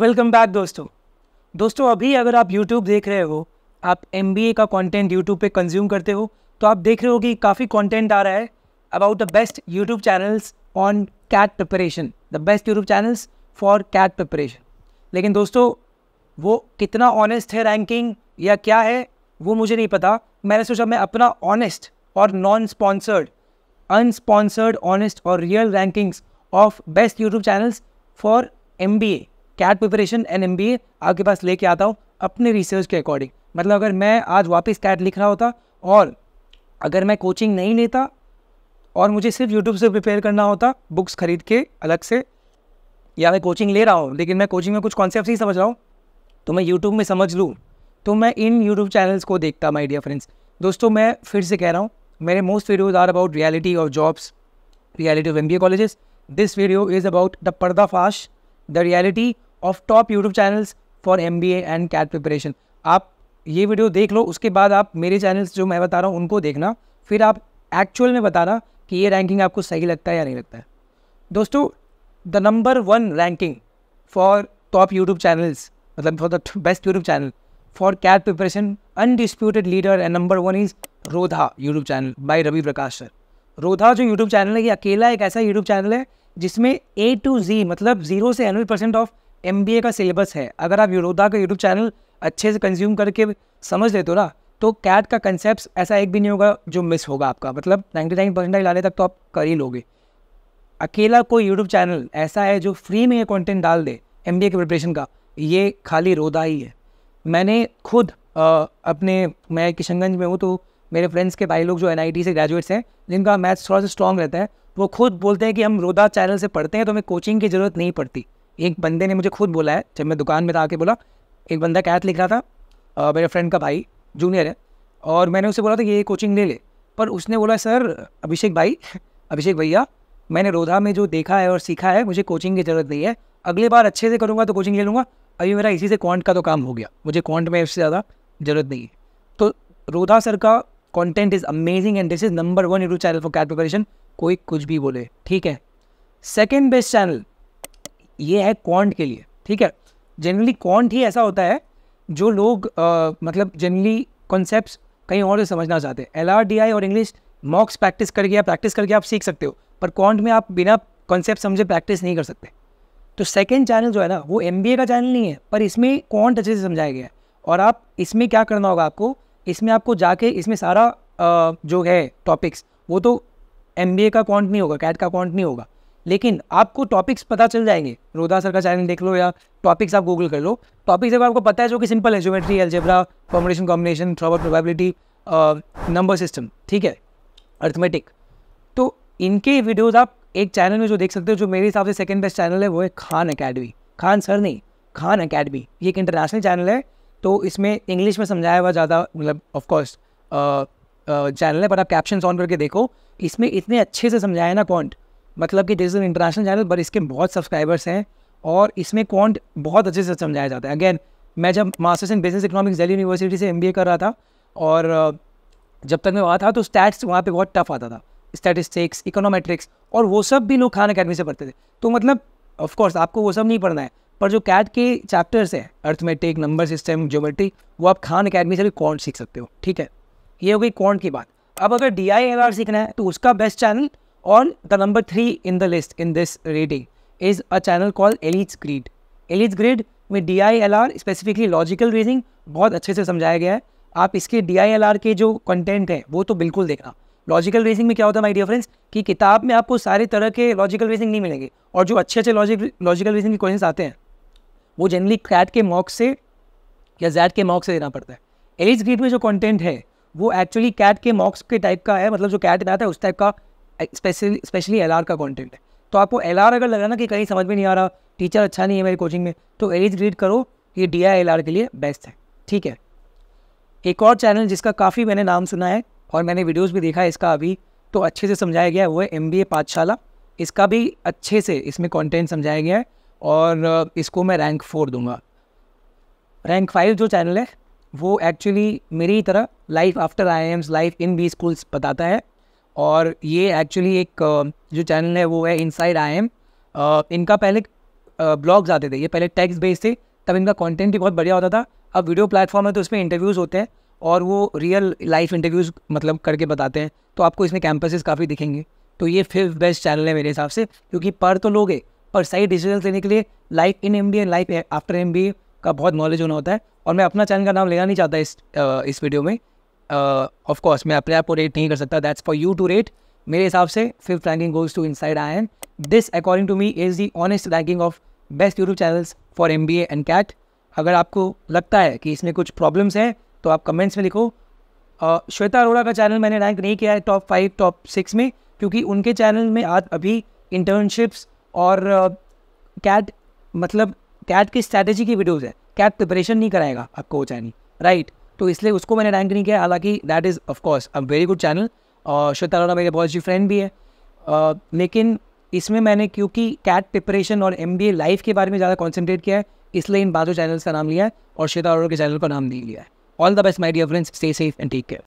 welcome back दोस्तों दोस्तों अभी अगर आप यूट्यूब देख रहे हो आप एम का कंटेंट यूट्यूब पे कंज्यूम करते हो तो आप देख रहे हो कि काफ़ी कंटेंट आ रहा है about the best YouTube channels on CAT preparation the best YouTube channels for CAT preparation लेकिन दोस्तों वो कितना ऑनेस्ट है रैंकिंग या क्या है वो मुझे नहीं पता मैंने सोचा मैं अपना ऑनेस्ट और नॉन स्पॉन्सर्ड अनस्पॉन्सर्ड ऑनेस्ट और real rankings of best YouTube channels for M CAT preparation and M B A आपके पास लेके आता हूँ अपने रिसर्च के अकॉर्डिंग मतलब अगर मैं आज वापस कैट लिख रहा होता और अगर मैं कोचिंग नहीं लेता और मुझे सिर्फ यूट्यूब से प्रिपेयर करना होता बुक्स खरीद के अलग से या मैं कोचिंग ले रहा हूँ लेकिन मैं कोचिंग में कुछ कॉन्सेप्ट ही समझ रहा हूँ तो मैं यूट्यूब में समझ लूँ तो मैं इन यूट्यूब चैनल्स को देखता माई डियर फ्रेंड्स दोस्तों मैं फिर से कह रहा हूँ मेरे most videos are about reality of jobs reality of M B A colleges this video is about the पर्दाफाश the reality of top YouTube channels for M B A and CAT preparation आप ये video देख लो उसके बाद आप मेरे channels जो मैं बता रहा हूँ उनको देखना फिर आप एक्चुअल में बताना कि ये रैंकिंग आपको सही लगता है या नहीं लगता है दोस्तों the number one ranking for top YouTube channels मतलब for the best YouTube channel for CAT preparation undisputed leader and number one is Rodha YouTube channel by Ravi Prakash sir Rodha जो यूट्यूब चैनल है ये अकेला एक ऐसा यूट्यूब चैनल है जिसमें ए टू जी मतलब जीरो से हंड्रेड परसेंट ऑफ एम का सिलेबस है अगर आप यूरोदा का यूट्यूब चैनल अच्छे से कंज्यूम करके समझ लेते हो ना तो कैट का कंसेप्ट ऐसा एक भी नहीं होगा जो मिस होगा आपका मतलब नाइन्टी नाइन परसेंटाइल लाने तक तो आप कर ही लोगे अकेला कोई यूट्यूब चैनल ऐसा है जो फ्री में ये कंटेंट डाल दे एम के प्रिपरेशन का ये खाली रोदा ही है मैंने खुद आ, अपने मैं किशनगंज में हूँ तो मेरे फ्रेंड्स के भाई लोग जो एन से ग्रेजुएट्स हैं जिनका मैथ्स थोड़ा सा स्ट्रॉन्ग रहता है वो खुद बोलते हैं कि हम रोदा चैनल से पढ़ते हैं तो हमें कोचिंग की ज़रूरत नहीं पड़ती एक बंदे ने मुझे खुद बोला है जब मैं दुकान में था आके बोला एक बंदा कैथ लिख रहा था मेरे फ्रेंड का भाई जूनियर है और मैंने उसे बोला था ये कोचिंग ले ले पर उसने बोला सर अभिषेक भाई अभिषेक भैया मैंने रोधा में जो देखा है और सीखा है मुझे कोचिंग की ज़रूरत नहीं है अगली बार अच्छे से करूँगा तो कोचिंग ले लूँगा अभी मेरा इसी से क्वांट का तो काम हो गया मुझे क्वांट में इससे ज़्यादा ज़रूरत नहीं है तो रोधा सर का content is amazing and this is number one YouTube channel for CAT preparation कोई कुछ भी बोले ठीक है सेकेंड बेस्ट चैनल ये है क्वांट के लिए ठीक है जनरली क्वांट ही ऐसा होता है जो लोग आ, मतलब जनरली कॉन्सेप्ट कहीं और से समझना चाहते हैं एल आर डी आई और इंग्लिश मॉक्स प्रैक्टिस करके या प्रैक्टिस करके आप सीख सकते हो पर क्वांट में आप बिना कॉन्सेप्ट समझे प्रैक्टिस नहीं कर सकते तो सेकेंड चैनल जो है ना वो एम बी ए का चैनल नहीं है पर इसमें क्वांट अच्छे से समझाया गया है और आप इसमें क्या करना होगा आपको इसमें आपको जाके इसमें सारा आ, जो है टॉपिक्स वो तो एम बी ए का क्वांट नहीं होगा कैट का क्वांट नहीं होगा लेकिन आपको टॉपिक्स पता चल जाएंगे रोदा सर का चैनल देख लो या टॉपिक्स आप गूगल कर लो टॉपिक्स अगर आपको पता है जो कि सिंपल है ज्योमेट्री एल्जेब्रा कॉम्बिनेशन कॉम्बिनेशन थ्रॉबर प्रोबेबिलिटी नंबर सिस्टम ठीक है अर्थमेटिक तो इनके वीडियोज़ आप एक चैनल में जो देख सकते हो जो मेरे हिसाब से सेकेंड बेस्ट चैनल है वो है खान अकेडमी खान सर नहीं खान अकेडमी ये एक इंटरनेशनल चैनल है तो इसमें इंग्लिश में समझाया हुआ ज़्यादा मतलब ऑफकोर्स चैनल uh, uh, है पर आप कैप्शन ऑन करके देखो इसमें इतने अच्छे से समझाया ना पॉइंट मतलब कि this is international channel but इसके बहुत सब्सक्राइबर्स हैं और इसमें कौन बहुत अच्छे से समझाया जाता है अगेन मैं जब masters in business economics Delhi university से एम कर रहा था और uh, जब तक मैं वहाँ था तो स्टैट्स वहाँ पर बहुत टफ आता था स्टैटिस्टिक्स इकोनॉमेट्रिक्स और वो सब भी लोग खान अकेडमी से पढ़ते थे तो मतलब ऑफकोर्स आपको वो सब नहीं पढ़ना है पर जो कैट के चैप्टर्स हैं अर्थमेटिक नंबर सिस्टम ज्योमेट्री वो आप खान अकेडमी से भी कौन सीख सकते हो ठीक है ये हो गई कौन की बात अब अगर डी आई आर सीखना है तो उसका बेस्ट चैनल और the number three in the list in this rating is a channel call Elites Grid Elites Grid में D I L R specifically logical reasoning बहुत अच्छे से समझाया गया है आप इसके डी आई एल आर के जो कंटेंट है वो तो बिल्कुल देखना लॉजिकल रीजनिंग में क्या होता है माई डियर फ्रेंड्स कि किताब में आपको सारे तरह के लॉजिकल रीजनिंग नहीं मिलेंगे और जो अच्छे अच्छे लॉजिक लॉजिकल रीजनिंग के क्वेश्चन आते हैं वो जनरली क्रैट के मॉक से या जैट के मॉक से देना पड़ता है एलिज ग्रीड में जो कंटेंट है वो एक्चुअली कैट के मॉक्स के टाइप का है मतलब जो कैट में आता है उस टाइप का स्पेशली स्पेशली एल का कॉन्टेंट है तो आपको एल अगर है ना कि कहीं समझ में नहीं आ रहा टीचर अच्छा नहीं है मेरी कोचिंग में तो एज ग्रीड करो ये डी आई के लिए बेस्ट है ठीक है एक और चैनल जिसका काफ़ी मैंने नाम सुना है और मैंने वीडियोज़ भी देखा है इसका अभी तो अच्छे से समझाया गया है वो है एम बी पाठशाला इसका भी अच्छे से इसमें कॉन्टेंट समझाया गया है और इसको मैं रैंक फोर दूंगा रैंक फाइव जो चैनल है वो एक्चुअली मेरी तरह life after IIMs life in B schools बताता है और ये एक्चुअली एक जो चैनल है वो है इनसाइड आई एम इनका पहले ब्लॉग्स आते थे ये पहले टेक्स्ट बेस्ड थे तब इनका कंटेंट भी बहुत बढ़िया होता था अब वीडियो प्लेटफॉर्म है तो इसमें इंटरव्यूज़ होते हैं और वो रियल लाइफ इंटरव्यूज़ मतलब करके बताते हैं तो आपको इसमें कैंपसेस काफ़ी दिखेंगे तो ये फिफ्थ बेस्ट चैनल है मेरे हिसाब से क्योंकि पढ़ तो लोगे पर सही डिसीजन लेने के लिए life in M B and life after M B का बहुत नॉलेज होना होता है और मैं अपना चैनल का नाम लेना नहीं चाहता इस आ, इस वीडियो में ऑफकोर्स uh, मैं अपने आप को रेट नहीं कर सकता that's for you to rate मेरे हिसाब से fifth ranking goes to inside I N this according to me is the honest ranking of best YouTube channels for M B and CAT अगर आपको लगता है कि इसमें कुछ प्रॉब्लम्स हैं तो आप कमेंट्स में लिखो श्वेता uh, अरोड़ा का चैनल मैंने रैंक नहीं किया है टॉप फाइव टॉप सिक्स में क्योंकि उनके चैनल में आज अभी इंटर्नशिप्स और कैट uh, मतलब कैट की स्ट्रैटेजी की वीडियोज़ है कैट प्रिपरेशन नहीं कराएगा आपको वो चैनल राइट तो इसलिए उसको मैंने रैंक नहीं किया हालांकि that is of course a very good channel और श्वेता अरोड़ा मेरे बहुत जी फ्रेंड भी है लेकिन इसमें मैंने क्योंकि कैट प्रिपरेशन और एम बी लाइफ के बारे में ज़्यादा कॉन्सेंट्रेट किया है इसलिए इन बातों चैनल्स का नाम लिया है और श्वेता अरोड़ा के चैनल का नाम नहीं लिया है all the best my dear friends stay safe and take care